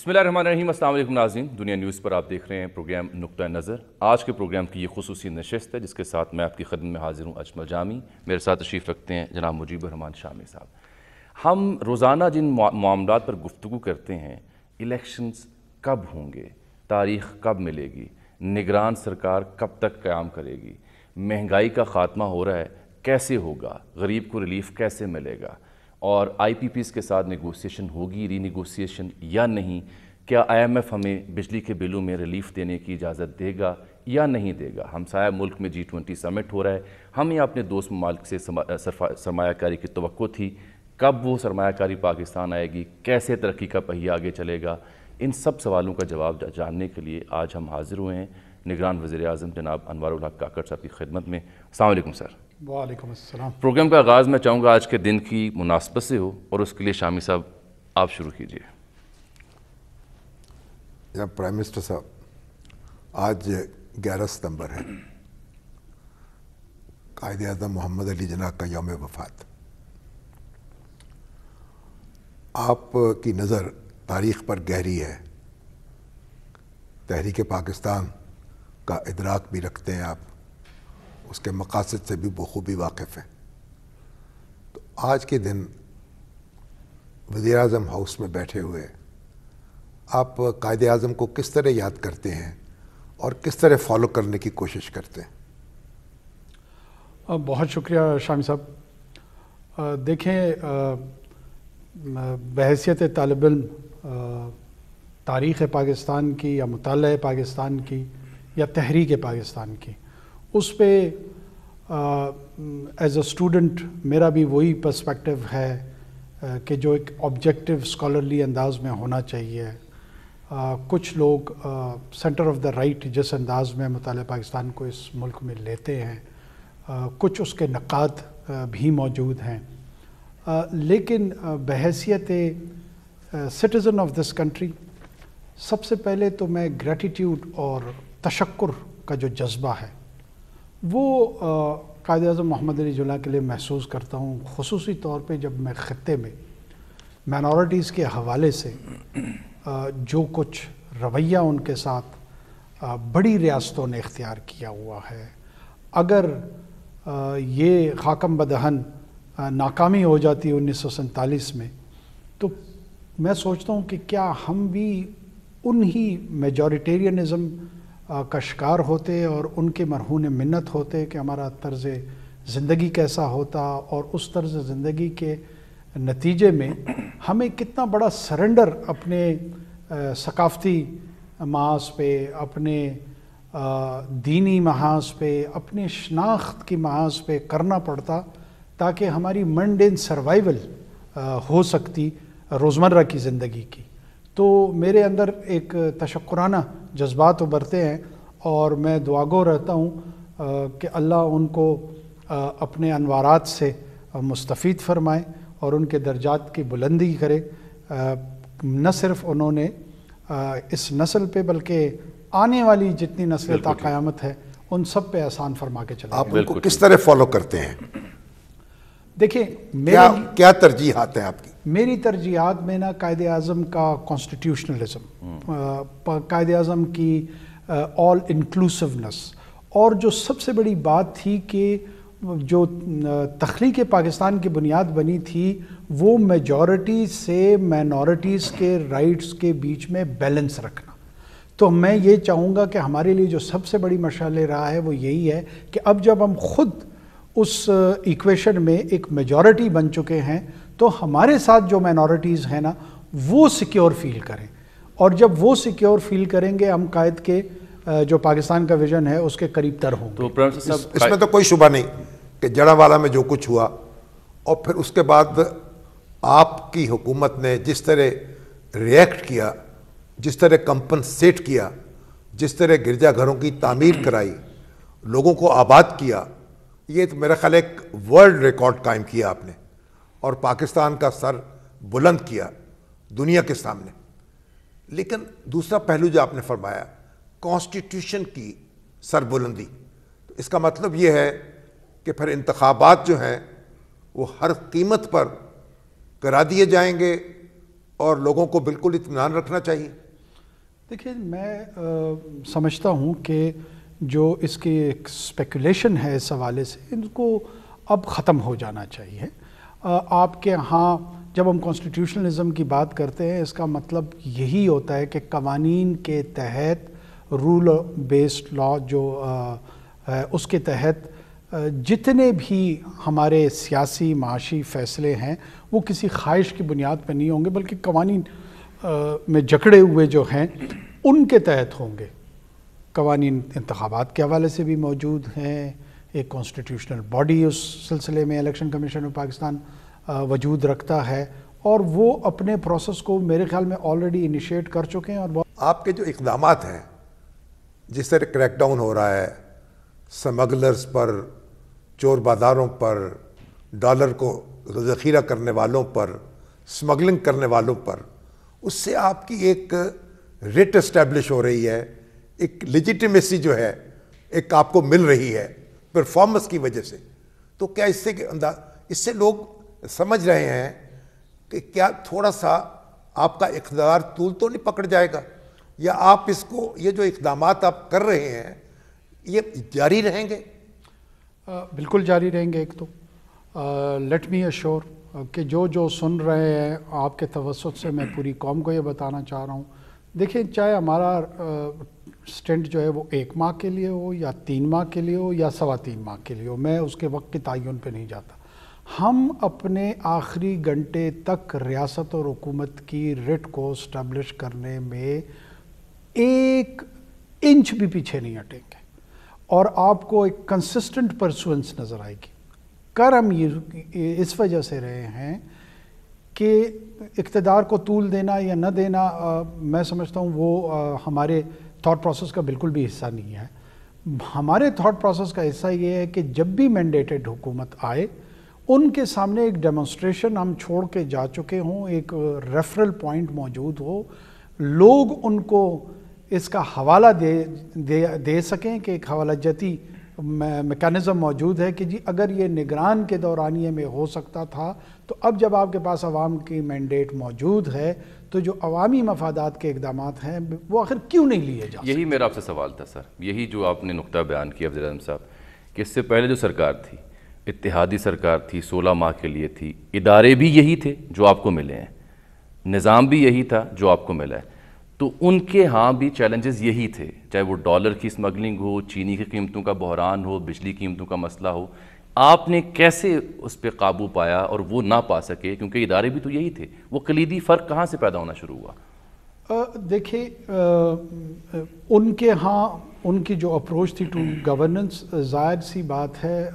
बसमीम अल्लाम नाजीन दुनिया न्यूज़ पर आप देख रहे हैं प्रोग्राम नुक़ नज़र आज के प्रोग्राम की ये खसूस नशस्त है जिसके साथ मैं आपकी खदम में हाजिर हूँ अजमल जामी मेरे साथ तशरीफ़ रखते हैं जनाब मुजीब रहमान शामी साहब हम रोज़ाना जिन मामलों पर गुफ्तु करते हैं इलेक्शंस कब होंगे तारीख कब मिलेगी निगरान सरकार कब तक क़्याम करेगी महंगाई का ख़ात्मा हो रहा है कैसे होगा गरीब को रिलीफ कैसे मिलेगा और आई पी पी के साथ नेगोशिएशन होगी रीनिगोसिएशन या नहीं क्या आईएमएफ हमें बिजली के बिलों में रिलीफ देने की इजाज़त देगा या नहीं देगा हम सारे मुल्क में जी ट्वेंटी समिट हो रहा है हमें अपने दोस्त ममालिक से सरमाकारी की तो थी कब वो सरमाकारी पाकिस्तान आएगी कैसे तरक्की का पहिया आगे चलेगा इन सब सवालों का जवाब जानने के लिए आज हम हाजिर हुए हैं निगरान वज़ी अजम जनाब अनवर काकड़ साहब की खिदमत में अलकुम सर वालेकुम प्रोग्राम का आगाज़ मैं चाहूँगा आज के दिन की मुनासबत से हो और उसके लिए शामी साहब आप शुरू कीजिए प्राइम मिनिस्टर साहब आज 11 सितंबर है कायद अजम मोहम्मद अली जना का योम वफात आपकी नज़र तारीख़ पर गहरी है तहरीक पाकिस्तान का इदराक भी रखते हैं आप उसके मकासद से भी बखूबी वाकिफ़ हैं तो आज के दिन वज़ी अजम हाउस में बैठे हुए आप कायद अजम को किस तरह याद करते हैं और किस तरह फॉलो करने की कोशिश करते हैं बहुत शुक्रिया शामी साहब देखें बहसीत तालब तारीख़ पाकिस्तान की या मताल पाकिस्तान की या तहरीक पाकिस्तान की उस पर एज अ स्टूडेंट मेरा भी वही पर्सपेक्टिव है कि जो एक ऑब्जेक्टिव स्कॉलरली अंदाज में होना चाहिए कुछ लोग सेंटर ऑफ़ द राइट जिस अंदाज में मतलब पाकिस्तान को इस मुल्क में लेते हैं कुछ उसके नक़ात भी मौजूद हैं लेकिन बहसीत सिटीज़न ऑफ दिस कंट्री सबसे पहले तो मैं ग्रेटिट्यूड और तशक्र का जो जज्बा है वो कायद अजम मोहम्मद अली जुला के लिए महसूस करता हूँ खसूस तौर पर जब मैं ख़त्े में माइनॉरिटीज़ के हवाले से जो कुछ रवैया उनके साथ बड़ी रियासतों ने इख्तियार किया हुआ है अगर ये खाकम बदहन नाकामी हो जाती है उन्नीस सौ सैंतालीस में तो मैं सोचता हूँ कि क्या हम भी उन्हीं मेजोरिटेरियनज़म का शिकार होते और उनके मरहून मन्नत होते कि हमारा तर्ज़ ज़िंदगी कैसा होता और उस तर्ज़ ज़िंदगी के नतीजे में हमें कितना बड़ा सरेंडर अपने सकाफ़ती महाज पे अपने दीनी महाज पे अपने शनाख्त की महाज पे करना पड़ता ताकि हमारी इन सर्वाइवल हो सकती रोज़मर्रा की ज़िंदगी की तो मेरे अंदर एक तशक्राना जज्बात उभरते हैं और मैं दुआगो रहता हूँ कि अल्लाह उनको अपने अनवारात से मुस्तफ़ फरमाए और उनके दर्जात की बुलंदी करे न सिर्फ उन्होंने इस नस्ल पे बल्कि आने वाली जितनी नस्लें तक है उन सब पे आसान फरमा के चला आप उनको किस तरह फॉलो करते हैं देखिए क्या क्या तरजीहत है आपकी मेरी तरजीहत में ना कायद अजम का कॉन्स्टिट्यूशनलिज्म कायद अजम की ऑल इंक्लूसिवनेस और जो सबसे बड़ी बात थी कि जो तख्लीक पाकिस्तान की बुनियाद बनी थी वो मेजॉरिटी से माइनॉरिटीज़ के राइट्स के बीच में बैलेंस रखना तो मैं ये चाहूँगा कि हमारे लिए जो सबसे बड़ी मशाल रहा है वो यही है कि अब जब हम खुद उस इक्वेशन में एक मेजॉरिटी बन चुके हैं तो हमारे साथ जो माइनॉरिटीज़ हैं ना वो सिक्योर फील करें और जब वो सिक्योर फील करेंगे हम कायद के जो पाकिस्तान का विजन है उसके करीब तर हों तो इस, इसमें तो कोई शुबा नहीं कि जड़ावाला में जो कुछ हुआ और फिर उसके बाद आपकी हुकूमत ने जिस तरह रिएक्ट किया जिस तरह कंपनसेट किया जिस तरह गिरजाघरों की तामीर कराई लोगों को आबाद किया ये तो मेरा ख्याल एक वर्ल्ड रिकॉर्ड कायम किया आपने और पाकिस्तान का सर बुलंद किया दुनिया के सामने लेकिन दूसरा पहलू जो आपने फरमाया कॉन्स्टिट्यूशन की सरबुलंदी तो इसका मतलब ये है कि फिर इंतबात जो हैं वो हर कीमत पर करा दिए जाएंगे और लोगों को बिल्कुल इतमान रखना चाहिए देखिए मैं आ, समझता हूँ कि जो इसकी एक स्पेकुलेशन है इस हवाले से इनको अब ख़त्म हो जाना चाहिए आपके यहाँ जब हम कॉन्स्टिट्यूशनलिज़म की बात करते हैं इसका मतलब यही होता है कि कवानीन के तहत रूल बेस्ड लॉ जो है उसके तहत जितने भी हमारे सियासी माशी फ़ैसले हैं वो किसी ख्वाहिश की बुनियाद पर नहीं होंगे बल्कि कवानीन में जकड़े हुए जो हैं उनके तहत होंगे कवानी इंतबात के हवाले से भी मौजूद हैं एक कॉन्स्टिट्यूशनल बॉडी उस सिलसिले में इलेक्शन कमीशन ऑफ पाकिस्तान वजूद रखता है और वो अपने प्रोसेस को मेरे ख्याल में ऑलरेडी इनिशिएट कर चुके हैं और आपके जो इकदाम हैं जिस तरह क्रैकडाउन हो रहा है स्मगलर्स पर चोर बाजारों पर डॉलर को जखीरा करने वालों पर स्मगलिंग करने वालों पर उससे आपकी एक रिट इस्टेब्लिश हो रही है एक लेजिटिमेसी जो है एक आपको मिल रही है परफॉर्मेंस की वजह से तो क्या इससे अंदाज इससे लोग समझ रहे हैं कि क्या थोड़ा सा आपका इकदार तूल तो नहीं पकड़ जाएगा या आप इसको ये जो इकदाम आप कर रहे हैं ये जारी रहेंगे आ, बिल्कुल जारी रहेंगे एक तो लेट मी अश्योर कि जो जो सुन रहे हैं आपके तवसत से मैं पूरी कौम को ये बताना चाह रहा हूँ देखिए चाहे हमारा स्टेंट जो है वो एक माह के लिए हो या तीन माह के लिए हो या सवा तीन माह के लिए हो मैं उसके वक्त के तयन पर नहीं जाता हम अपने आखिरी घंटे तक रियासत और हुकूमत की रिट को स्टैब्लिश करने में एक इंच भी पीछे नहीं हटेंगे और आपको एक कंसिस्टेंट परसुएंस नज़र आएगी कर हम ये इस वजह से रहे हैं कि इकतदार को तूल देना या न देना आ, मैं समझता हूँ वो आ, हमारे थॉट प्रोसेस का बिल्कुल भी हिस्सा नहीं है हमारे थॉट प्रोसेस का हिस्सा ये है कि जब भी मैंडेटेड हुकूमत आए उनके सामने एक डेमोन्स्ट्रेशन हम छोड़ के जा चुके हों एक रेफरल पॉइंट मौजूद हो लोग उनको इसका हवाला दे दे, दे सकें कि एक हवाला जती मेकानिज़म मौजूद है कि जी अगर ये निगरान के दौरानिए में हो सकता था तो अब जब आपके पास आवाम की मैंडेट मौजूद है तो जो अवामी मफादात के इकदाम हैं वो आखिर क्यों नहीं लिए जा यही मेरा आपसे सवाल था सर यही जो आपने नुकता बयान किया अफजल साहब कि इससे पहले जो सरकार थी इतिहादी सरकार थी सोलह माह के लिए थी इदारे भी यही थे जो आपको मिले हैं निज़ाम भी यही था जो आपको मिला है तो उनके यहाँ भी चैलेंजेस यही थे चाहे वो डॉलर की स्मगलिंग हो चीनी की कीमतों का बहरान हो बिजली कीमतों का मसला हो आपने कैसे उस पर काबू पाया और वो ना पा सके क्योंकि इदारे भी तो यही थे वो कलीदी फ़र्क कहाँ से पैदा होना शुरू हुआ देखिए उनके यहाँ उनकी जो अप्रोच थी टू गवर्नेंस जाहिर सी बात है आ,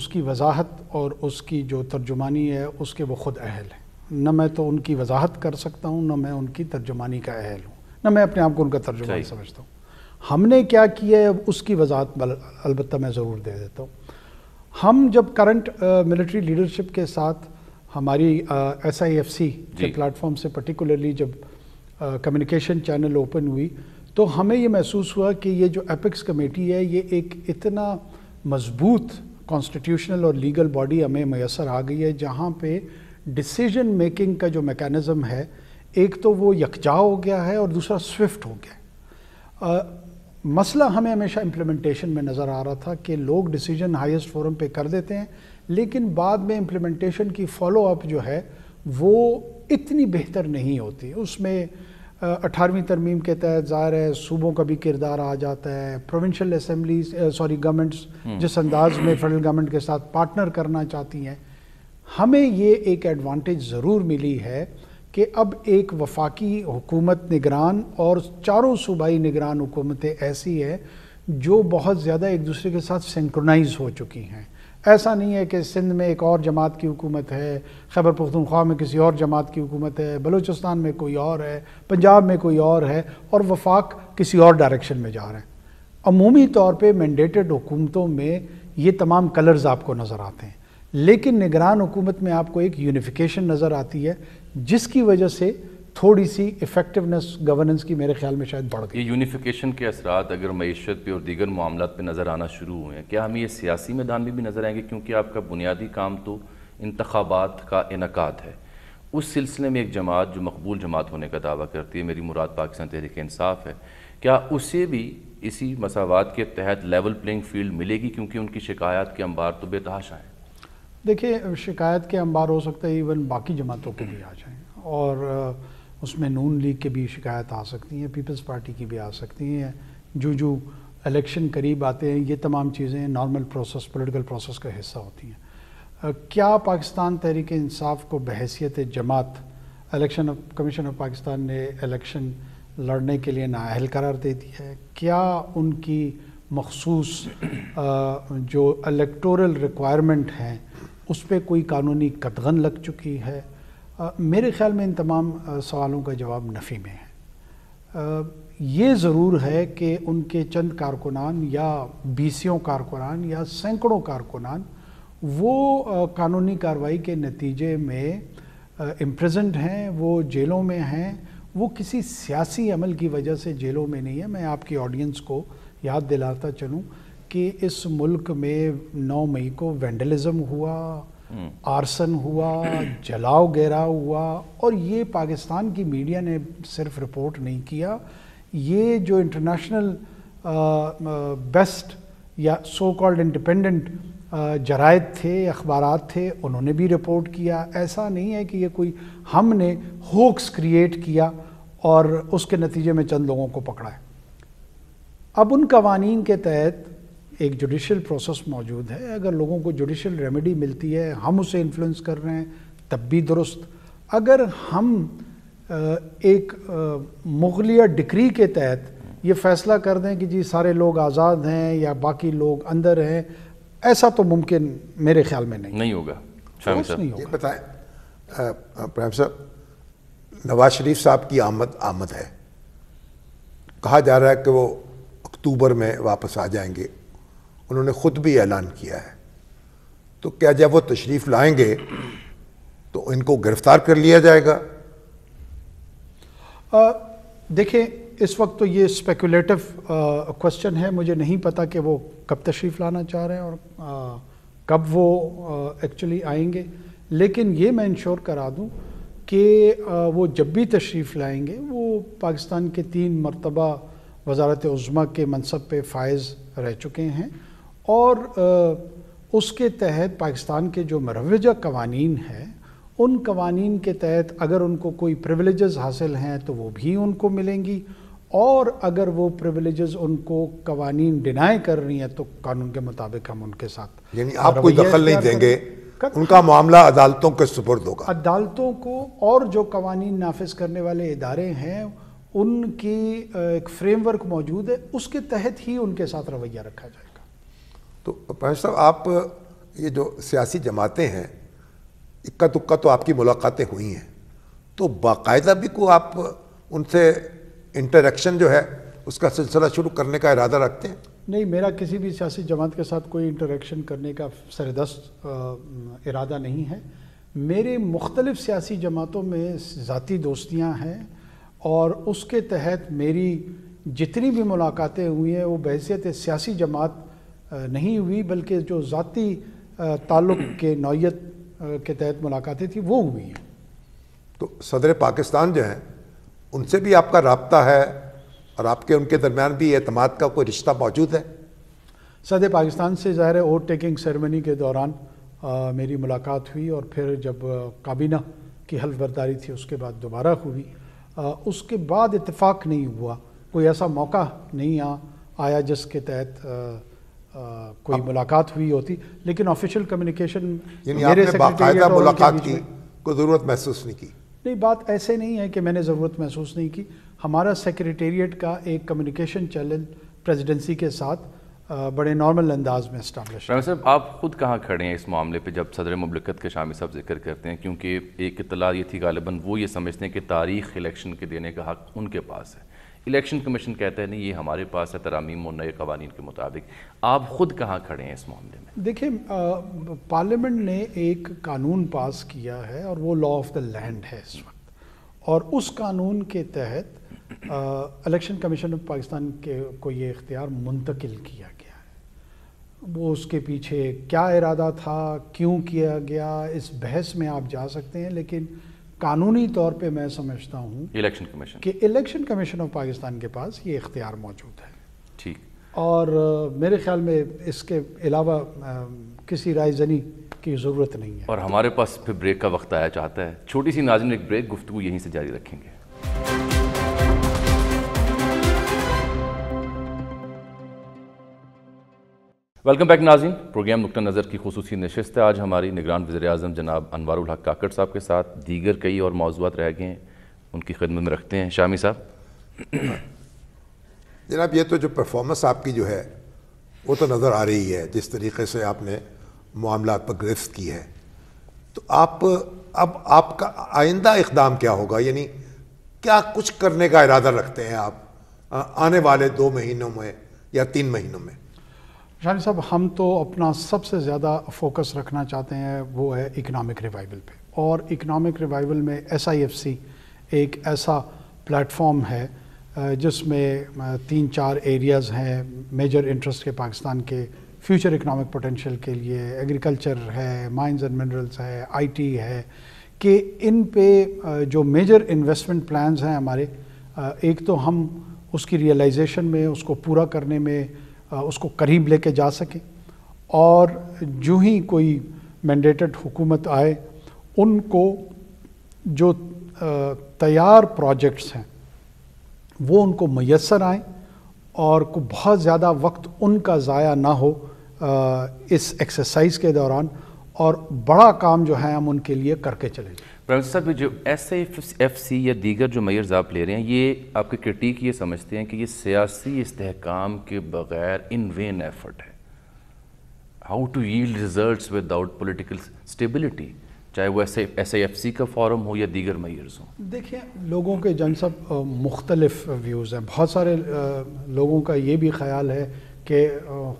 उसकी वजाहत और उसकी जो तर्जुमानी है उसके वो ख़ुद अहल हैं न मैं तो उनकी वजाहत कर सकता हूँ न मैं उनकी तर्जुमानी का अहल हूँ न मैं अपने आप को उनका तर्जुमान समझता हूँ हमने क्या किया है उसकी वजाहत अलबत् मैं ज़रूर दे देता हूँ हम जब करंट मिलिट्री लीडरशिप के साथ हमारी एस आई एफ सी के प्लेटफॉर्म से पर्टिकुलरली जब कम्युनिकेशन चैनल ओपन हुई तो हमें ये महसूस हुआ कि ये जो एपिक्स कमेटी है ये एक इतना मजबूत कॉन्स्टिट्यूशनल और लीगल बॉडी हमें मैसर आ गई है जहाँ पे डिसीजन मेकिंग का जो मेकैनिज़्म है एक तो वो यकजा हो गया है और दूसरा स्विफ्ट हो गया है uh, मसला हमें हमेशा इम्प्लीमेंटेशन में नज़र आ रहा था कि लोग डिसीजन हाईएस्ट फोरम पे कर देते हैं लेकिन बाद में इम्प्लीमेंटेशन की फॉलोअप जो है वो इतनी बेहतर नहीं होती उसमें अठारहवीं तरमीम के तहत ज़ाहिर है सूबों का भी किरदार आ जाता है प्रोविंशल असम्बलीज सॉरी गवर्नमेंट्स जिस अंदाज में फेडरल गवर्नमेंट के साथ पार्टनर करना चाहती हैं हमें ये एक एडवांटेज ज़रूर मिली है कि अब एक वफाकी हुकूमत निगरान और चारों सूबाई निगरान हुकूमतें ऐसी है जो बहुत ज़्यादा एक दूसरे के साथ सेंक्रोनाइज़ हो चुकी हैं ऐसा नहीं है कि सिंध में एक और जमात की हुकूमत है खैबर पुख्तनख्वा में किसी और जमात की हुकूमत है बलूचिस्तान में कोई और है पंजाब में कोई और है और वफाक किसी और डायरेक्शन में जा रहे हैं अमूमी तौर पर मैंडेटेड हुकूमतों में ये तमाम कलर्स आपको नज़र आते हैं लेकिन निगरान हुकूमत में आपको एक यूनिफिकेशन नज़र आती है जिसकी वजह से थोड़ी सी इफेक्टिवनेस गवर्नेंस की मेरे ख्याल में शायद बढ़ गई ये यूनिफिकेशन के असरा अगर मीशत पे और दीगर मामला पे नज़र आना शुरू हुए हैं क्या हमें ये सियासी मैदान में भी नज़र आएंगे क्योंकि आपका बुनियादी काम तो इंतबात का इनका है उस सिलसिले में एक जमात जो मकबूल जमात होने का दावा करती है मेरी मुराद पाकिस्तान तहरीक इंसाफ है क्या उसे भी इसी मसावत के तहत लेवल प्लेइंग फील्ड मिलेगी क्योंकि उनकी शिकायत के अंबार तो बेतहाशा हैं देखिए शिकायत के अंबार हो सकता है इवन बाकी जमातों के भी आ जाएँ और उसमें नून लीग के भी शिकायत आ सकती हैं पीपल्स पार्टी की भी आ सकती हैं जो जो इलेक्शन करीब आते हैं ये तमाम चीज़ें नॉर्मल प्रोसेस पॉलिटिकल प्रोसेस का हिस्सा होती हैं क्या पाकिस्तान तहरीक इंसाफ को बहसीत जमात इलेक्शन कमीशन ऑफ पाकिस्तान ने इलेक्शन लड़ने के लिए नााहल करार दे दी है क्या उनकी मखसूस जो इलेक्टोरल रिक्वायरमेंट हैं उस पर कोई कानूनी कदगन लग चुकी है आ, मेरे ख्याल में इन तमाम सवालों का जवाब नफ़ी में है आ, ये ज़रूर है कि उनके चंद कारकुनान या बीसियों कारकुनान या सैकड़ों कारकुनान वो आ, कानूनी कार्रवाई के नतीजे में इम्प्रजेंट हैं वो जेलों में हैं वो किसी सियासी अमल की वजह से जेलों में नहीं है मैं आपकी ऑडियंस को याद दिलाता चलूँ कि इस मुल्क में 9 मई को वेंडलिज्म हुआ आर्सन हम्म। हुआ जलाओ गहरा हुआ और ये पाकिस्तान की मीडिया ने सिर्फ रिपोर्ट नहीं किया ये जो इंटरनेशनल बेस्ट या सो कॉल्ड इंडिपेंडेंट जरायद थे अखबार थे उन्होंने भी रिपोर्ट किया ऐसा नहीं है कि ये कोई हमने होक्स क्रिएट किया और उसके नतीजे में चंद लोगों को पकड़ा है अब उन कवानीन के तहत एक जुडिशल प्रोसेस मौजूद है अगर लोगों को जुडिशल रेमेडी मिलती है हम उसे इन्फ्लुएंस कर रहे हैं तब भी दुरुस्त अगर हम एक मुगलिया डिक्री के तहत ये फैसला कर दें कि जी सारे लोग आज़ाद हैं या बाकी लोग अंदर हैं ऐसा तो मुमकिन मेरे ख्याल में नहीं नहीं होगा बताए बताएं प्राइम साहब नवाज शरीफ साहब की आमद आमद है कहा जा रहा है कि वो अक्टूबर में वापस आ जाएंगे उन्होंने ख़ुद भी ऐलान किया है तो क्या जब वो तशरीफ़ लाएंगे तो इनको गिरफ़्तार कर लिया जाएगा देखें इस वक्त तो ये स्पेकुलेटिव क्वेश्चन है मुझे नहीं पता कि वो कब तशरीफ़ लाना चाह रहे हैं और आ, कब वो एक्चुअली आएंगे लेकिन ये मैं इंश्योर करा दूं कि वो जब भी तशरीफ़ लाएंगे वो पाकिस्तान के तीन मरतबा वजारत उज़मा के मनसब पे फायज़ रह चुके हैं और उसके तहत पाकिस्तान के जो मरवजा कवानीन हैं उन कवानीन के तहत अगर उनको कोई प्रिवलेजेस हासिल हैं तो वो भी उनको मिलेंगी और अगर वो प्रिवलेजेस उनको कवानीन डिनाई कर रही हैं तो कानून के मुताबिक हम उनके साथ यानी आप कोई दखल नहीं देंगे उनका मामला अदालतों के सुपुर्द होगा अदालतों को और जो कवानीन नाफिज करने वाले इदारे हैं उनकी एक फ्रेमवर्क मौजूद है उसके तहत ही उनके साथ रवैया रखा जाए तो पंच साहब आप ये जो सियासी जमातें हैं इक्का तुक्का तो आपकी मुलाकातें हुई हैं तो बाकायदा भी को आप उनसे इंटरेक्शन जो है उसका सिलसिला शुरू करने का इरादा रखते हैं नहीं मेरा किसी भी सियासी जमात के साथ कोई इंटरेक्शन करने का सरदस्त इरादा नहीं है मेरे मुख्तलिफ़ सियासी जमातों में ज़ाती दोस्तियाँ हैं और उसके तहत मेरी जितनी भी मुलाकातें हुई हैं वो बहसीत सियासी जमात नहीं हुई बल्कि जो ज़ाती ताल्लुक़ के नौीयत के तहत मुलाकातें थी वो हुई हैं तो सदर पाकिस्तान जो हैं उनसे भी आपका रबता है और आपके उनके दरमियान भी अहतमाद का कोई रिश्ता मौजूद है सदर पाकिस्तान से ज़ाहिर है ओवर टेकिंग सेरेमनी के दौरान आ, मेरी मुलाकात हुई और फिर जब काबीना की हल्फ बर्दारी थी उसके बाद दोबारा हुई आ, उसके बाद इतफाक़ नहीं हुआ कोई ऐसा मौका नहीं आ, आया जिसके तहत आ, कोई मुलाकात हुई होती लेकिन ऑफिशियल कम्युनिकेशन मेरे बाकायदा मुलाकात की कोई ज़रूरत महसूस नहीं की नहीं बात ऐसे नहीं है कि मैंने ज़रूरत महसूस नहीं की हमारा सेक्रेटेरिएट का एक कम्युनिकेशन चैनल प्रेसिडेंसी के साथ बड़े नॉर्मल अंदाज में इस्टाब्लिश साहब आप खुद कहाँ खड़े हैं इस मामले पे जब सदर मुबलिकत के शामी साहब जिक्र करते हैं क्योंकि एक इतला ये थी गालिबा वो ये समझते हैं कि तारीख इलेक्शन के देने का हक उनके पास है इलेक्शन कमीशन कहते हैं नहीं ये हमारे पास है तरामीम और नए कवानीन के मुताबिक आप ख़ुद कहाँ खड़े हैं इस मामले में देखिए पार्लियामेंट ने एक कानून पास किया है और वो लॉ ऑफ द लैंड है इस वक्त और उस कानून के तहत इलेक्शन कमीशन ऑफ पाकिस्तान के को ये इख्तियार मुंतकिल किया गया है वो उसके पीछे क्या इरादा था क्यों किया गया इस बहस में आप जा सकते हैं लेकिन कानूनी तौर पे मैं समझता हूँ इलेक्शन कमीशन कि इलेक्शन कमीशन ऑफ पाकिस्तान के पास ये इख्तियार मौजूद है ठीक और मेरे ख्याल में इसके अलावा किसी रायजनी की ज़रूरत नहीं है और हमारे पास फिर ब्रेक का वक्त आया चाहता है छोटी सी नाजन एक ब्रेक गुफ्तु यहीं से जारी रखेंगे वेलकम बैक नाजिन प्रोग्राम नुक़ नज़र की खसूस नशस्त आज हमारी निगरान वजे अजम जनाब अनवर काकड़ साहब के साथ दीगर कई और मौजूद रह गए हैं उनकी खदमत में रखते हैं शामी साहब जनाब ये तो जो परफॉर्मेंस आपकी जो है वो तो नज़र आ रही है जिस तरीके से आपने मामला पर गिरफ्त की है तो आप अब आपका आइंदा इकदाम क्या होगा यानी क्या कुछ करने का इरादा रखते हैं आप आने वाले दो महीनों में या तीन महीनों में शानी साहब हम तो अपना सबसे ज़्यादा फोकस रखना चाहते हैं वो है इकनॉमिक रिवाइवल पे और इकनॉमिक रिवाइवल में एस एक ऐसा प्लेटफॉर्म है जिसमें तीन चार एरियाज़ हैं मेजर इंटरेस्ट के पाकिस्तान के फ्यूचर इकनॉमिक पोटेंशियल के लिए एग्रीकल्चर है माइंस एंड मिनरल्स है आईटी है कि इन पे जो मेजर इन्वेस्टमेंट प्लान्स हैं हमारे एक तो हम उसकी रियलाइजेशन में उसको पूरा करने में उसको करीब लेके जा सकें और जो ही कोई मैंडेटेड हुकूमत आए उनको जो तैयार प्रोजेक्ट्स हैं वो उनको मैसर आए और को बहुत ज़्यादा वक्त उनका ज़ाया ना हो इस एक्सरसाइज के दौरान और बड़ा काम जो है हम उनके लिए करके चले जाएँ प्रोफेसर साहब जो एस एफ सी या दीगर जो मैर्स आप ले रहे हैं ये आपके क्रिटिक ये समझते हैं कि ये सियासी इस्तेकाम के बगैर इन वेन एफर्ट है how to yield result without political stability चाहे वो एस एस एफ सी का फॉरम हो या दीगर मयर्स हो देखिए लोगों के जन सब मुख्तलफ व्यूज़ हैं बहुत सारे लोगों का ये भी ख्याल है कि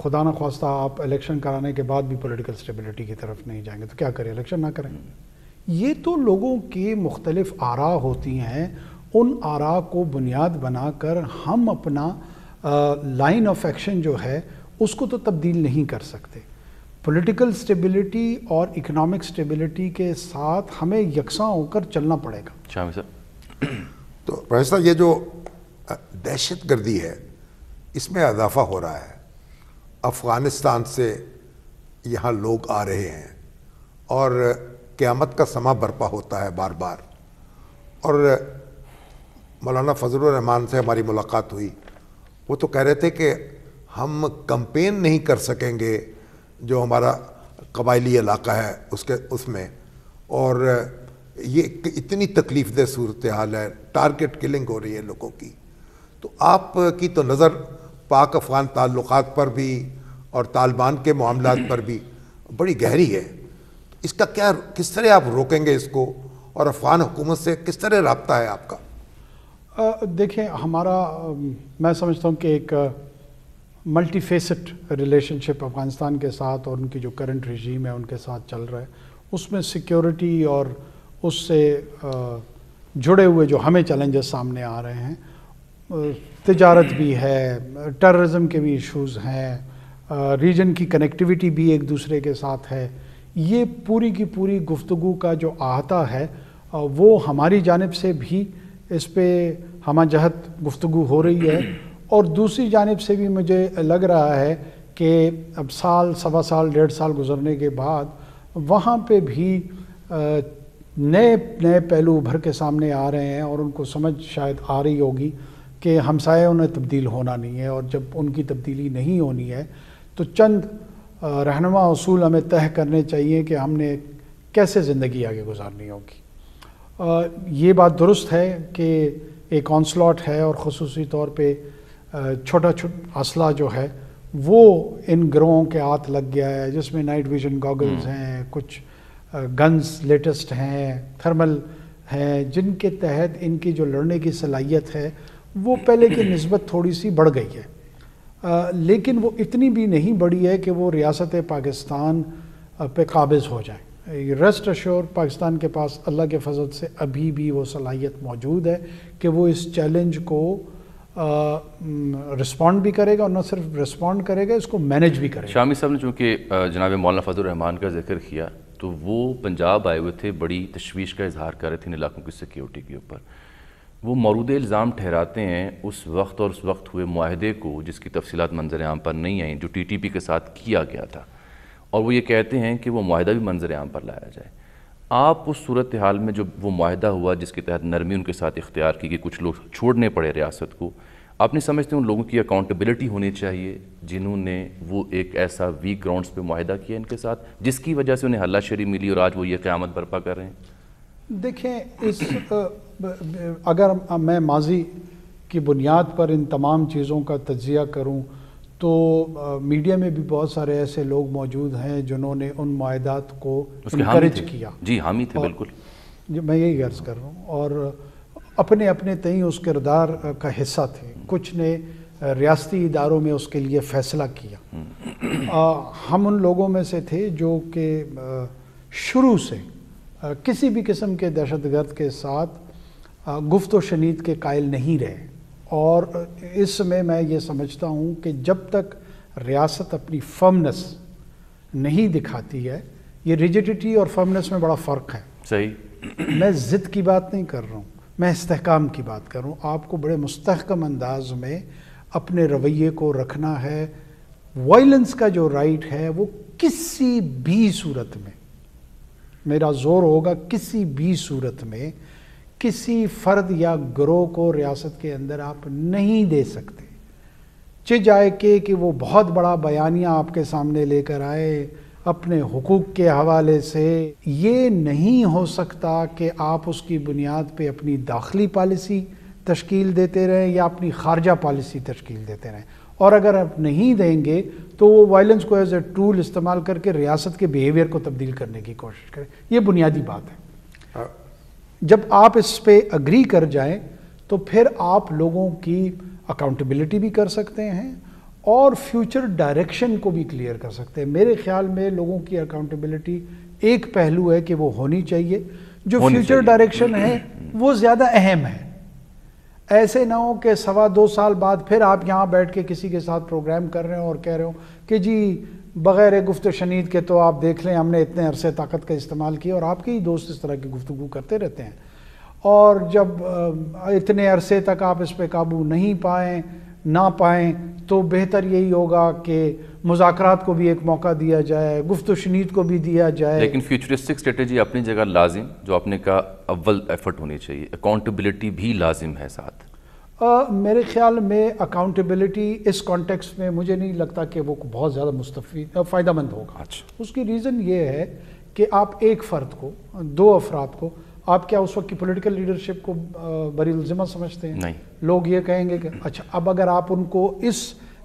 खुदा न खास्ता आप इलेक्शन कराने के बाद भी पोलिटिकल स्टेबिलिटी की तरफ नहीं जाएंगे तो क्या करें इलेक्शन ना करें हम्म। ये तो लोगों के मुख्तलिफ आरा होती हैं उन आरा को बुनियाद बनाकर हम अपना लाइन ऑफ एक्शन जो है उसको तो तब्दील नहीं कर सकते पॉलिटिकल स्टेबिलिटी और इकोनॉमिक स्टेबिलिटी के साथ हमें यकसा होकर चलना पड़ेगा शामी सर तो प्रोफेसर ये जो दहशत गर्दी है इसमें इजाफा हो रहा है अफ़गानिस्तान से यहाँ लोग आ रहे हैं और क़्यामत का समा बर्पा होता है बार बार और मौलाना फजलरहमान से हमारी मुलाकात हुई वो तो कह रहे थे कि हम कंपेन नहीं कर सकेंगे जो हमारा कबायली इलाका है उसके उसमें और ये इतनी तकलीफ दह सूरत हाल है टारगेट किलिंग हो रही है लोगों की तो आपकी तो नज़र पाक अफ़गान ताल्लुक़ात पर भी और तालिबान के मामला पर भी बड़ी गहरी है इसका क्या किस तरह आप रोकेंगे इसको और अफगान हुकूमत से किस तरह रबता है आपका देखें हमारा मैं समझता हूँ कि एक मल्टी फेसड रिलेशनशिप अफ़गानिस्तान के साथ और उनकी जो करंट रिजीम है उनके साथ चल रहा है उसमें सिक्योरिटी और उससे जुड़े हुए जो हमें चैलेंजेस सामने आ रहे हैं तजारत भी है टेर्रजम के भी इश्यूज़ हैं रीजन की कनेक्टिविटी भी एक दूसरे के साथ है ये पूरी की पूरी गुफ्तु का जो आहता है वो हमारी जानब से भी इस पर हम जहत गुफ्तु हो रही है और दूसरी जानब से भी मुझे लग रहा है कि अब साल सवा साल डेढ़ साल गुजरने के बाद वहाँ पे भी नए नए पहलू उभर के सामने आ रहे हैं और उनको समझ शायद आ रही होगी कि हमसाए उन्हें तब्दील होना नहीं है और जब उनकी तब्दीली नहीं होनी है तो चंद रहनमा असूल हमें तय करने चाहिए कि हमने कैसे ज़िंदगी आगे गुजारनी होगी ये बात दुरुस्त है कि एक ऑनस्लॉट है और खसूस तौर पर छोटा छोटा असला जो है वो इन ग्रोहों के हाथ लग गया है जिसमें नाइट विजन गॉगल्स हैं कुछ गन्स लेटेस्ट हैं थर्मल हैं जिनके तहत इनकी जो लड़ने की सलाहियत है वो पहले की नस्बत थोड़ी सी बढ़ गई है लेकिन वो इतनी भी नहीं बड़ी है कि वो रियासत पाकिस्तान पे काबिज़ हो जाए रेस्ट अशोर पाकिस्तान के पास अल्लाह के फजल से अभी भी वो सलाहियत मौजूद है कि वो इस चैलेंज को रिस्पॉन्ड भी करेगा और न सिर्फ रिस्पॉन्ड करेगा इसको मैनेज भी करेगा शामी साहब ने चूँकि जनाब मौलाना फजल रहमान का जिक्र किया तो वो पंजाब आए हुए थे बड़ी तशवीश का इजहार कर रहे थे इन इलाकों की सिक्योरिटी के ऊपर वो मरूद इल्ज़ाम ठहराते हैं उस वक्त और उस वक्त हुए माहदे को जिसकी तफसीत मंजर आम पर नहीं आई जो टी टी पी के साथ किया गया था और वो ये कहते हैं कि वो माहदा भी मंजर आम पर लाया जाए आप उस सूरत हाल में जो वो माहदा हुआ जिसके तहत नरमी उनके साथ इख्तियार की कि कुछ लोग छोड़ने पड़े रियासत को आप नहीं समझते उन लोगों की अकाउंटेबिलिटी होनी चाहिए जिन्होंने वो एक ऐसा वीक ग्राउंड्स पे माहदा किया इनके साथ जिसकी वजह से उन्हें हल्ला शरी मिली और आज वो ये क़्यामत बर्पा कर रहे हैं देखें इस अगर मैं माजी की बुनियाद पर इन तमाम चीज़ों का तजिया करूं तो मीडिया में भी बहुत सारे ऐसे लोग मौजूद हैं जिन्होंने उन माहदात को इनक्रेज किया जी हामी थे बिल्कुल मैं यही गर्ज कर रहा हूँ और अपने अपने तई उस किरदार का हिस्सा थे हम्म। कुछ ने रियाती इदारों में उसके लिए फ़ैसला किया आ, हम्म। हम उन लोगों में से थे जो कि शुरू से किसी भी किस्म के दहशतगर्द के साथ गुफ्त शनीद के कायल नहीं रहे और इसमें मैं ये समझता हूँ कि जब तक रियासत अपनी फर्मनेस नहीं दिखाती है ये रिजिडिटी और फर्मनेस में बड़ा फ़र्क है सही मैं ज़िद की बात नहीं कर रहा हूँ मैं इसकाम की बात कर रहा हूँ आपको बड़े मुस्तकम अंदाज में अपने रवैये को रखना है वायलेंस का जो राइट है वो किसी भी सूरत में मेरा ज़ोर होगा किसी भी सूरत में किसी फ़र्द या ग्रोह को रियासत के अंदर आप नहीं दे सकते जाए के कि वो बहुत बड़ा बयानिया आपके सामने लेकर आए अपने हुकूक के हवाले से ये नहीं हो सकता कि आप उसकी बुनियाद पे अपनी दाखिली पॉलिसी तश्कील देते रहें या अपनी खारजा पॉलिसी तश्कील देते रहें और अगर आप नहीं देंगे तो वो वायलेंस को एज ए टूल इस्तेमाल करके रियासत के बिहेवियर को तब्दील करने की कोशिश करें ये बुनियादी बात है हाँ। जब आप इस पर अग्री कर जाएं तो फिर आप लोगों की अकाउंटेबिलिटी भी कर सकते हैं और फ्यूचर डायरेक्शन को भी क्लियर कर सकते हैं मेरे ख्याल में लोगों की अकाउंटेबिलिटी एक पहलू है कि वो होनी चाहिए जो फ्यूचर डायरेक्शन है वो ज़्यादा अहम है ऐसे ना हो कि सवा दो साल बाद फिर आप यहाँ बैठ के किसी के साथ प्रोग्राम कर रहे हो और कह रहे हो कि जी बग़ैर गुफ्त शनीद के तो आप देख लें हमने इतने अरसे ताकत का इस्तेमाल किया और आपके ही दोस्त इस तरह की गुफ्तु करते रहते हैं और जब इतने अरसे तक आप इस पर काबू नहीं पाएँ ना पाएँ तो बेहतर यही होगा कि मुजात को भी एक मौका दिया जाए गुफ्त शनीद को भी दिया जाए लेकिन फ्यूचरिस्टिक स्ट्रेटजी अपनी जगह लाजिम जो आपने कहा अव्वल एफर्ट होनी चाहिए अकाउंटेबिलिटी भी लाजिम है साथ आ, मेरे ख्याल में अकाउंटेबिलिटी इस कॉन्टेक्स में मुझे नहीं लगता कि वो बहुत ज़्यादा मुस्तफ़ी फ़ायदा मंद होगा अच्छा उसकी रीज़न ये है कि आप एक फ़र्द को दो अफराद को आप क्या उस वक्त की पॉलिटिकल लीडरशिप को बड़ी बरीजुमा समझते हैं नहीं लोग ये कहेंगे कि अच्छा अब अगर आप उनको इस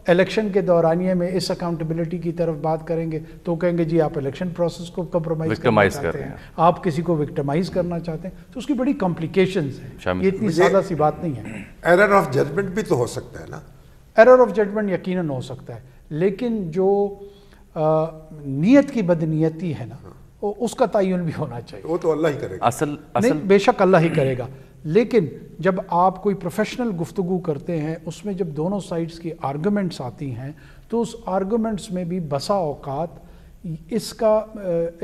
इलेक्शन के दौरानिए में इस अकाउंटेबिलिटी की तरफ बात करेंगे तो कहेंगे जी आप इलेक्शन प्रोसेस को कम्प्रोमाइज करना चाहते कर हैं।, हैं आप किसी को विक्टमाइज करना चाहते हैं तो उसकी बड़ी कॉम्प्लिकेशन है ये इतनी ज्यादा सी बात नहीं है एरर ऑफ जजमेंट भी तो हो सकता है ना एरर ऑफ जजमेंट यकीन हो सकता है लेकिन जो नीयत की बदनीयती है ना हाँ। उसका तयन भी होना चाहिए वो तो अल्लाह ही करेगा असल, असल नहीं बेशक अल्लाह ही करेगा लेकिन जब आप कोई प्रोफेशनल गुफ्तु करते हैं उसमें जब दोनों साइड्स की आर्गूमेंट्स आती हैं तो उस आर्गूमेंट्स में भी बसा औकात इसका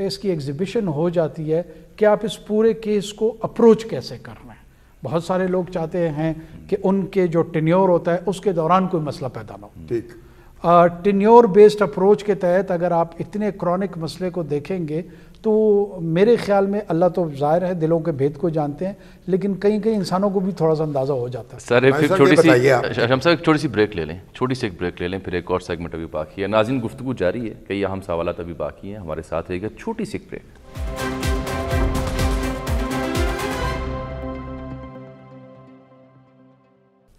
इसकी एग्जिबिशन हो जाती है कि आप इस पूरे केस को अप्रोच कैसे कर रहे हैं बहुत सारे लोग चाहते हैं कि उनके जो टेन्योर होता है उसके दौरान कोई मसला पैदा ना हो ठीक टिन्योर बेस्ड अप्रोच के तहत अगर आप इतने क्रॉनिक मसले को देखेंगे तो मेरे ख्याल में अल्लाह तो जाहिर है दिलों के भेद को जानते हैं लेकिन कहीं कहीं इंसानों को भी थोड़ा सा अंदाज़ा हो जाता है सर एक छोटी सी हम सर एक छोटी सी ब्रेक ले लें छोटी सी एक ब्रेक ले लें फिर एक और सेगमेंट अभी बाकी है नाजिन गुफ्तु जारी है कई अहम सवाल अभी बाकी हैं हमारे साथ रहेगा छोटी सी ब्रेक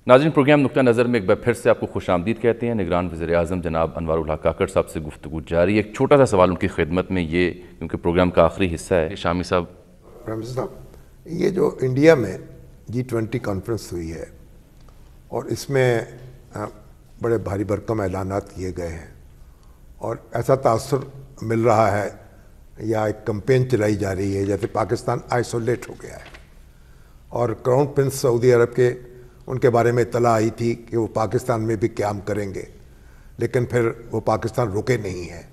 नाजिन प्रोग्राम नुक़ नज़र में एक बार फिर से आपको खुश आमदीद कहते हैं निगरान वजी अजम जनाब अनवर काकड़ साहब से गुफ्तु जारी एक छोटा सा सवाल उनकी खिदमत में ये क्योंकि प्रोग्राम का आखिरी हिस्सा है शामी साहब साहब ये जो इंडिया में जी ट्वेंटी कॉन्फ्रेंस हुई है और इसमें बड़े भारी भरकम ऐलान किए गए हैं और ऐसा तसर मिल रहा है या एक कंपेन चलाई जा रही है जैसे पाकिस्तान आइसोलेट हो गया है और क्राउन प्रिंस सऊदी अरब के उनके बारे में इतला आई थी कि वो पाकिस्तान में भी क्याम करेंगे लेकिन फिर वो पाकिस्तान रुके नहीं है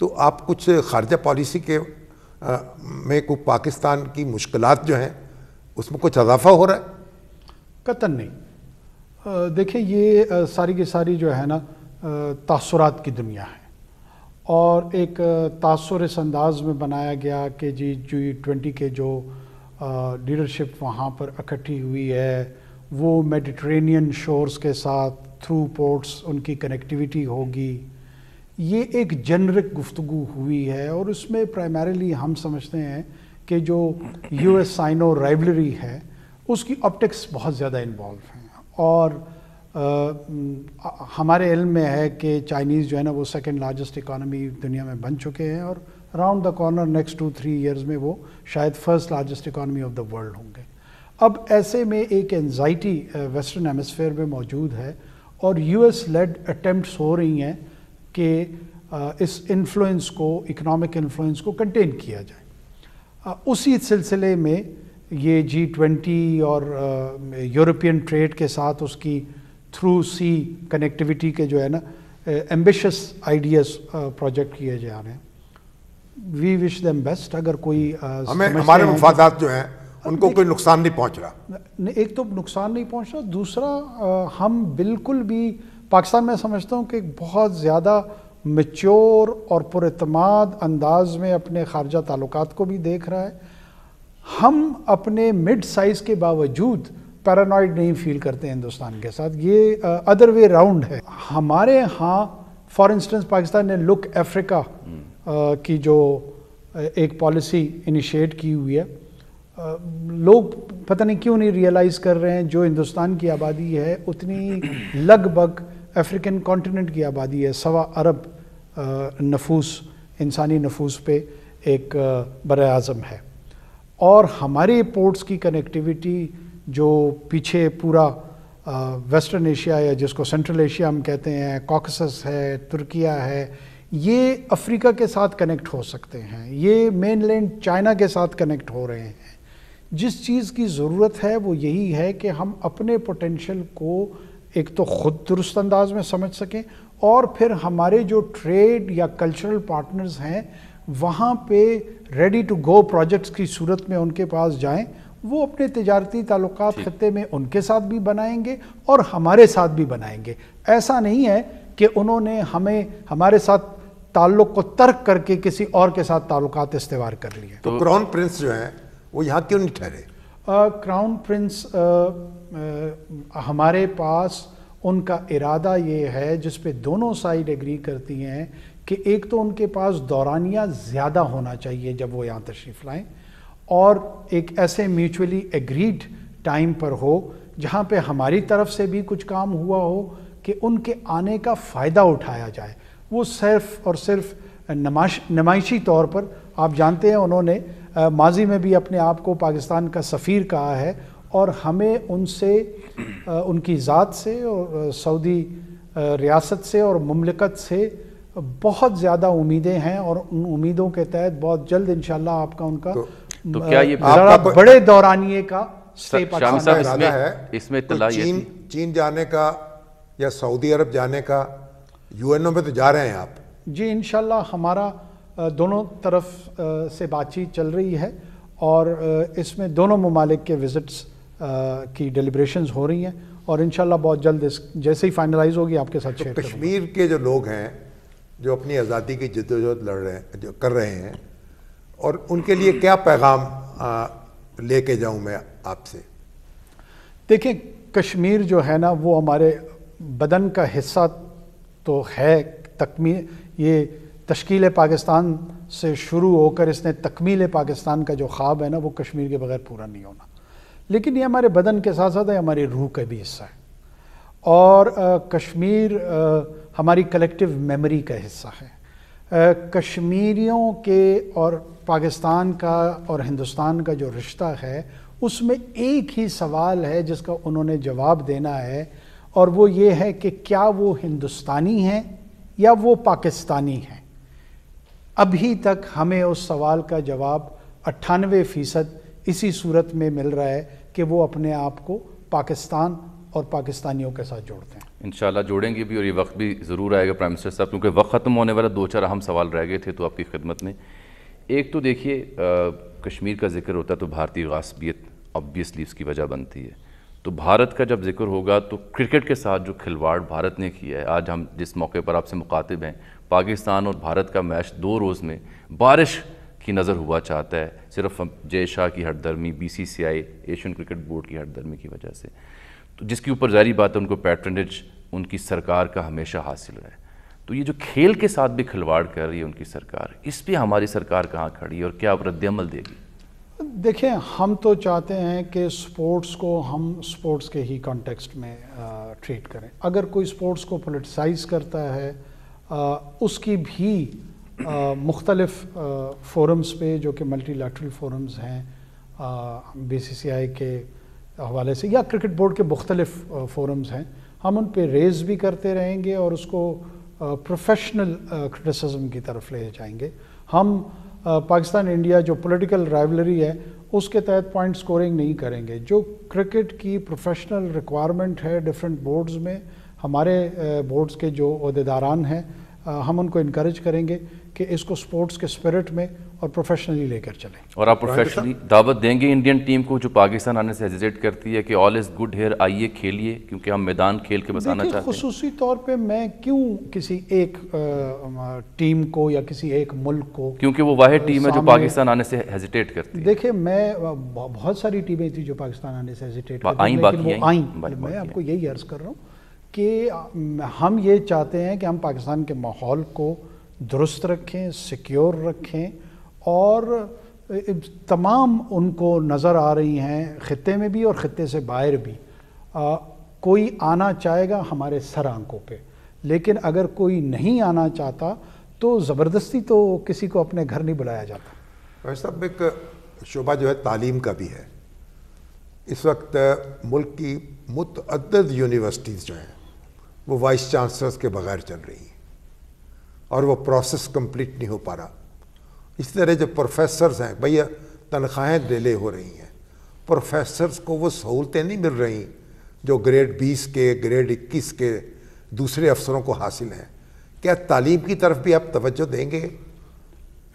तो आप कुछ खारजा पॉलिसी के आ, में को पाकिस्तान की मुश्किल जो हैं उसमें कुछ अजाफा हो रहा है कतन नहीं देखिए ये आ, सारी की सारी जो है ना तासरात की दुनिया है और एक तासर इस अंदाज़ में बनाया गया कि जी जी ट्वेंटी के जो लीडरशिप वहाँ पर इकट्ठी हुई है वो मेडिट्रेनियन शोर्स के साथ थ्रू पोर्ट्स उनकी कनेक्टिविटी होगी ये एक जनरिक गुफ्तु हुई है और उसमें प्राइमरीली हम समझते हैं कि जो यू एस साइनो राइवलरी है उसकी ऑप्टिक्स बहुत ज़्यादा इन्वॉल्व हैं और आ, हमारे इल्म में है कि चाइनीज़ जो है ना वो सेकेंड लार्जेस्ट इकानमी दुनिया में बन चुके हैं और round the corner next two three years में वो शायद first largest economy of the world होंगे अब ऐसे में एक एनजाइटी वेस्टर्न एमोसफेयर में मौजूद है और यूएस लेड अटेम्प्ट्स हो रही हैं कि uh, इस इन्फ्लुएंस को इकोनॉमिक इन्फ्लुएंस को कंटेन किया जाए uh, उसी सिलसिले में ये जी ट्वेंटी और यूरोपियन uh, ट्रेड के साथ उसकी थ्रू सी कनेक्टिविटी के जो है ना एम्बिशस आइडियाज प्रोजेक्ट किए जा रहे हैं वी विश देम बेस्ट अगर कोई हमें हमारे मफादात जो हैं उनको कोई नुकसान नहीं पहुंच रहा एक तो नुकसान नहीं पहुंच रहा दूसरा आ, हम बिल्कुल भी पाकिस्तान में समझता हूँ कि बहुत ज़्यादा मेच्योर और पुरमाद अंदाज में अपने खारजा ताल्लुक को भी देख रहा है हम अपने मिड साइज़ के बावजूद पैरानॉइड नहीं फील करते हैं हिंदुस्तान के साथ ये अदर वे राउंड है हमारे यहाँ फॉर इंस्टेंस पाकिस्तान ने लुक अफ्रीका की जो एक पॉलिसी इनिशिएट की हुई है लोग पता नहीं क्यों नहीं रियलाइज़ कर रहे हैं जो हिंदुस्तान की आबादी है उतनी लगभग अफ्रीकन कॉन्टिनेंट की आबादी है सवा अरब नफूस इंसानी नफूस पे एक बर अज़म है और हमारे पोर्ट्स की कनेक्टिविटी जो पीछे पूरा वेस्टर्न एशिया या जिसको सेंट्रल एशिया हम कहते हैं कॉकसस है तुर्किया है ये अफ्रीका के साथ कनेक्ट हो सकते हैं ये मेनलैंड चाइना के साथ कनेक्ट हो रहे हैं जिस चीज़ की ज़रूरत है वो यही है कि हम अपने पोटेंशल को एक तो ख़ुद दुरुस्त अंदाज में समझ सकें और फिर हमारे जो ट्रेड या कल्चरल पार्टनर्स हैं वहाँ पे रेडी टू गो प्रोजेक्ट्स की सूरत में उनके पास जाएं वो अपने तजारती ताल्लुक खत्े में उनके साथ भी बनाएंगे और हमारे साथ भी बनाएंगे ऐसा नहीं है कि उन्होंने हमें हमारे साथ ताल्लुक को तर्क करके किसी और के साथ ताल्लुक इस्तेवाल कर लिए तो क्राउन तो प्रिंस जो है वो यहाँ क्यों नहीं ठहरे क्राउन प्रिंस हमारे पास उनका इरादा ये है जिस पे दोनों साइड एग्री करती हैं कि एक तो उनके पास दौरानिया ज़्यादा होना चाहिए जब वो यहाँ तशरीफ़ लाएँ और एक ऐसे म्यूचुअली एग्रीड टाइम पर हो जहाँ पे हमारी तरफ से भी कुछ काम हुआ हो कि उनके आने का फ़ायदा उठाया जाए वो सिर्फ़ और सिर्फ नमाश नमाइशी तौर पर आप जानते हैं उन्होंने माजी में भी अपने आप को पाकिस्तान का सफ़ीर कहा है और हमें उनसे उनकी ज़ात से और सऊदी रियासत से और ममलिकत से बहुत ज़्यादा उम्मीदें हैं और उन उम्मीदों के तहत बहुत जल्द इन आपका उनका तो, तो क्या ये आपका बड़े दौरानिए का इसमें, है इसमें तो चीन चीन जाने का या सऊदी अरब जाने का यूएनओ में तो जा रहे हैं आप जी इनशाला हमारा दोनों तरफ से बातचीत चल रही है और इसमें दोनों ममालिक के विज़िट्स की डेलिब्रेशन हो रही हैं और इन बहुत जल्द इस जैसे ही फाइनलाइज होगी आपके साथ तो कश्मीर के जो लोग हैं जो अपनी आज़ादी की जद्दोजहद लड़ रहे हैं जो कर रहे हैं और उनके लिए क्या पैगाम लेके जाऊं मैं आपसे देखिए कश्मीर जो है ना वो हमारे बदन का हिस्सा तो है तकमी ये तश्कील पाकिस्तान से शुरू होकर इसने तकमील पाकिस्तान का जो ख्वाब है ना वो कश्मीर के बगैर पूरा नहीं होना लेकिन ये हमारे बदन के साथ साथ है हमारी रूह का भी हिस्सा है और आ, कश्मीर आ, हमारी कलेक्टिव मेमोरी का हिस्सा है आ, कश्मीरियों के और पाकिस्तान का और हिंदुस्तान का जो रिश्ता है उसमें एक ही सवाल है जिसका उन्होंने जवाब देना है और वो ये है कि क्या वो हिंदुस्तानी हैं या वो पाकिस्तानी हैं अभी तक हमें उस सवाल का जवाब अट्ठानवे फ़ीसद इसी सूरत में मिल रहा है कि वो अपने आप को पाकिस्तान और पाकिस्तानियों के साथ जोड़ते हैं इन जोड़ेंगे भी और ये वक्त भी ज़रूर आएगा प्राइम मिनिस्टर साहब क्योंकि वक्त ख़त्म होने वाला दो चार अहम सवाल रह गए थे तो आपकी खिदमत में एक तो देखिए कश्मीर का जिक्र होता है तो भारतीय गासबियत ऑब्वियसली उसकी वजह बनती है तो भारत का जब जिक्र होगा तो क्रिकेट के साथ जो खिलवाड़ भारत ने किया है आज हम जिस मौके पर आपसे मुखातिब हैं पाकिस्तान और भारत का मैच दो रोज़ में बारिश की नज़र हुआ चाहता है सिर्फ जय शाह की हटदर्मी B C C I Asian cricket board की हटदर्मी की वजह से तो जिसके ऊपर जारी बात है उनको पैटर्नज उनकी सरकार का हमेशा हासिल रहा है तो ये जो खेल के साथ भी खिलवाड़ कर रही है उनकी सरकार इस पर हमारी सरकार कहाँ खड़ी है और क्या रद्दमल देगी देखें हम तो चाहते हैं कि स्पोर्ट्स को हम स्पोर्ट्स के ही कॉन्टेक्स्ट में आ, ट्रीट करें अगर कोई स्पोर्ट्स को पोलिटिसाइज करता है उसकी भी मुख्तलफ़ फोरम्स पे जो कि मल्टी लेटरल फोरम्स हैं बी सी सी आई के हवाले से या क्रिकेट बोर्ड के मुख्तलिफ फोरम्स हैं हम उन पर रेज़ भी करते रहेंगे और उसको प्रोफेशनल क्रिटिसिज्म की तरफ ले जाएंगे हम पाकिस्तान इंडिया जो पॉलिटिकल राइवलरी है उसके तहत पॉइंट स्कोरिंग नहीं करेंगे जो क्रिकेट की प्रोफेशनल रिक्वायरमेंट है डिफरेंट बोर्ड्स में हमारे बोर्ड्स के जो अहदेदारान हैं हम उनको इनक्रेज करेंगे कि इसको स्पोर्ट्स के स्पिरिट में और प्रोफेशनली लेकर चलें और आप प्रोफेशनली दावत देंगे इंडियन टीम को जो पाकिस्तान आने से हेजिटेट करती है कि ऑल इज़ गुड हेयर आइए खेलिए क्योंकि हम मैदान खेल के बसाना चाहते हैं खसूस तौर पे मैं क्यों किसी एक टीम को या किसी एक मुल्क को क्योंकि वो वाहि टीम है जो पाकिस्तान आने से हेजिटेट करती है देखिए मैं बहुत सारी टीमें थी जो पाकिस्तान आने से हेजिटेट आई बाकी आई मैं आपको यही अर्ज़ कर रहा हूँ कि हम ये चाहते हैं कि हम पाकिस्तान के माहौल को दुरुस्त रखें सिक्योर रखें और तमाम उनको नज़र आ रही हैं ख़त्े में भी और ख़त्े से बाहर भी आ, कोई आना चाहेगा हमारे सर आंकों पर लेकिन अगर कोई नहीं आना चाहता तो ज़बरदस्ती तो किसी को अपने घर नहीं बुलाया जाता भाई साहब एक शोबा जो है तालीम का भी है इस वक्त मुल्क की मुतद यूनिवर्सिटीज़ जो हैं वो वाइस चांसलर्स के बगैर चल रही है और वो प्रोसेस कंप्लीट नहीं हो पा रहा इस तरह जो प्रोफेसर्स हैं भैया तनख्वाहें डिले हो रही हैं प्रोफेसर्स को वो सहूलतें नहीं मिल रही जो ग्रेड बीस के ग्रेड इक्कीस के दूसरे अफसरों को हासिल हैं क्या तालीम की तरफ भी आप तवज्जो देंगे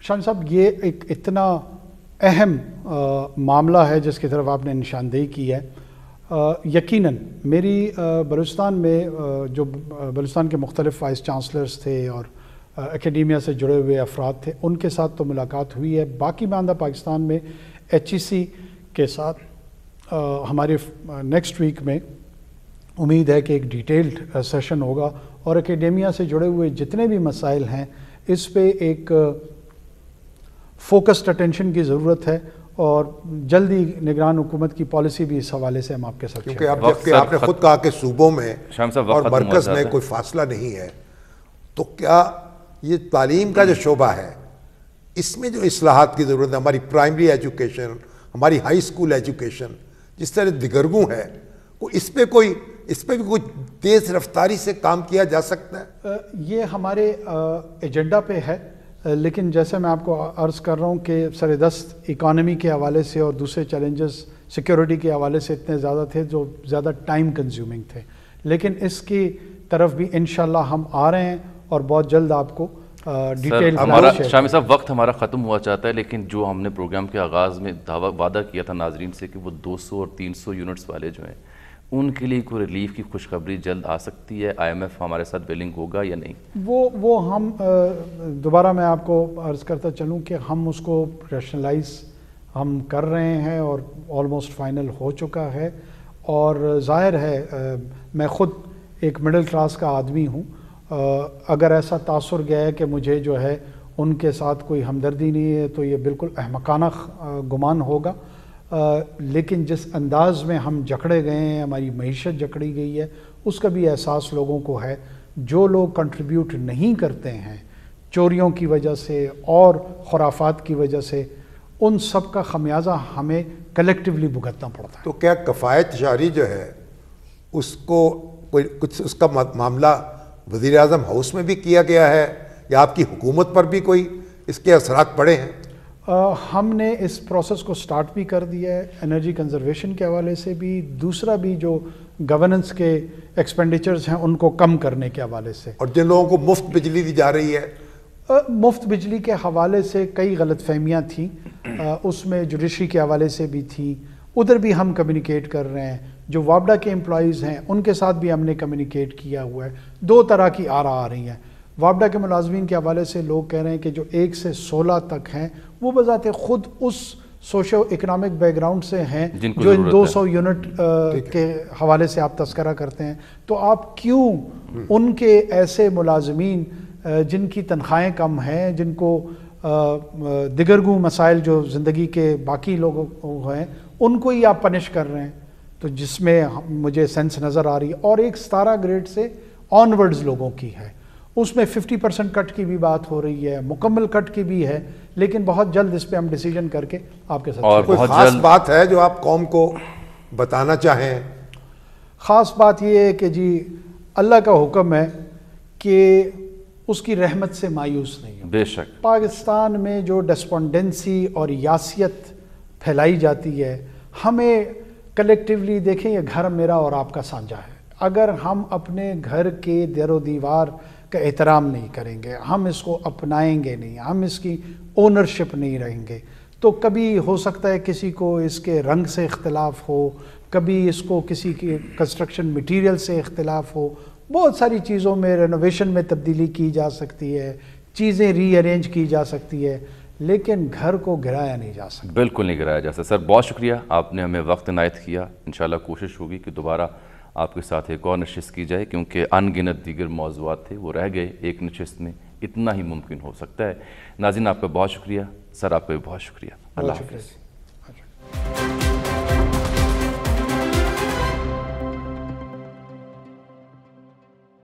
शान साहब ये एक इतना अहम मामला है जिसकी तरफ आपने निशानदेही की है यकीनन मेरी बलूचस्तान में जो बलूचस्तान के मुख्तलिफ वाइस चांसलर्स थे और एकेडमिया से जुड़े हुए अफराद थे उनके साथ तो मुलाकात हुई है बाकी मानदा पाकिस्तान में एच के साथ आ, हमारे नेक्स्ट वीक में उम्मीद है कि एक डिटेल्ड सेशन होगा और एकेडमिया से जुड़े हुए जितने भी मसाइल हैं इस पर एक फोकस्ड अटेंशन की ज़रूरत है और जल्दी निगरान हुकूमत की पॉलिसी भी इस हवाले से हम आपके साथ क्योंकि आप जबकि आपने खुद कहा कि सूबों में और मरकज़ में कोई फासला नहीं है तो क्या ये तालीम का जो शोबा है इसमें जो असलाहत की ज़रूरत है हमारी प्राइमरी एजुकेशन हमारी हाई स्कूल एजुकेशन जिस तरह दिगरगू है को इस पर कोई इस पर भी कोई तेज़ रफ्तारी से काम किया जा सकता है ये हमारे एजेंडा पे है लेकिन जैसे मैं आपको अर्ज़ कर रहा हूँ कि सरदस्त इकानमी के हवाले से और दूसरे चैलेंजेस सिक्योरिटी के हवाले से इतने ज़्यादा थे जो ज़्यादा टाइम कंज्यूमिंग थे लेकिन इसकी तरफ भी इन हम आ रहे हैं और बहुत जल्द आपको डिटेल हमारा शामी साहब वक्त हमारा ख़त्म हुआ चाहता है लेकिन जो हमने प्रोग्राम के आगाज़ में दावा वादा किया था नाजरीन से कि वो 200 और 300 यूनिट्स वाले जो हैं उनके लिए कोई रिलीफ की खुशखबरी जल्द आ सकती है आईएमएफ हमारे साथ बिलिंग होगा या नहीं वो वो हम दोबारा मैं आपको अर्ज़ करता चलूँ कि हम उसको रैशनलाइज हम कर रहे हैं और ऑलमोस्ट फाइनल हो चुका है और जाहिर है मैं ख़ुद एक मिडिल क्लास का आदमी हूँ अगर ऐसा तासर गया है कि मुझे जो है उनके साथ कोई हमदर्दी नहीं है तो ये बिल्कुल अहमकाना गुमान होगा आ, लेकिन जिस अंदाज में हम जकड़े गए हैं हमारी मीशत जकड़ी गई है उसका भी एहसास लोगों को है जो लोग कंट्रीब्यूट नहीं करते हैं चोरियों की वजह से और खुराफात की वजह से उन सब का खमियाजा हमें कलेक्टिवली भुगतना पड़ता है तो क्या कफ़ायत जारी जो है उसको कोई कुछ उसका मामला वजीर अजम हाउस में भी किया गया है या आपकी हुकूमत पर भी कोई इसके असरात पड़े हैं हमने इस प्रोसेस को स्टार्ट भी कर दिया है एनर्जी कंजर्वेशन के हवाले से भी दूसरा भी जो गवर्नेंस के एक्सपेंडिचर्स हैं उनको कम करने के हवाले से और जिन लोगों को मुफ्त बिजली दी जा रही है आ, मुफ्त बिजली के हवाले से कई गलत फहमियाँ थी उसमें जुडिशरी के हवाले से भी थी उधर भी हम कम्युनिकेट कर रहे हैं जो वाबडा के एम्प्लॉज़ हैं उनके साथ भी हमने कम्युनिकेट किया हुआ है दो तरह की आरा आ रही हैं वापडा के मुलाजमीन के हवाले से लोग कह रहे हैं कि जो एक से सोलह तक हैं वो बज़ात खुद उस सोशो इकनॉमिक बैकग्राउंड से हैं जो इन 200 यूनिट के हवाले से आप तस्करा करते हैं तो आप क्यों हम्म। उनके ऐसे मुलाजमीन जिनकी तनख्वाहें कम हैं जिनको दिगरगु मसाइल जो ज़िंदगी के बाकी लोग हैं उनको ही आप पनिश कर रहे हैं तो जिसमें मुझे सेंस नज़र आ रही है और एक सतारा ग्रेड से ऑनवर्ड्स लोगों की है उसमें 50 परसेंट कट की भी बात हो रही है मुकम्मल कट की भी है लेकिन बहुत जल्द इस पर हम डिसीजन करके आपके साथ और कोई खास जल्द... बात है जो आप कौम को बताना चाहें ख़ास बात यह है कि जी अल्लाह का हुक्म है कि उसकी रहमत से मायूस नहीं हो बेशक पाकिस्तान में जो डस्पोंडेंसी और यासियत फैलाई जाती है हमें कलेक्टिवली देखें ये घर मेरा और आपका साझा है अगर हम अपने घर के दर दीवार का एहतराम नहीं करेंगे हम इसको अपनाएंगे नहीं हम इसकी ओनरशिप नहीं रहेंगे तो कभी हो सकता है किसी को इसके रंग से इख्तलाफ हो कभी इसको किसी के कंस्ट्रक्शन मटेरियल से इख्तलाफ हो बहुत सारी चीज़ों में रेनोवेशन में तब्दीली की जा सकती है चीज़ें रीअरेंज की जा सकती है लेकिन घर को गिराया नहीं जा सकता बिल्कुल नहीं गिराया जा सकता सर बहुत शुक्रिया आपने हमें वक्त नायत किया इन कोशिश होगी कि दोबारा आपके साथ एक और नशस्त की जाए क्योंकि अनगिनत दीगर मौजूद थे वो रह गए एक नशस्त में इतना ही मुमकिन हो सकता है नाजिन आपका बहुत शुक्रिया सर आपका भी बहुत शुक्रिया अल्लाह हाफि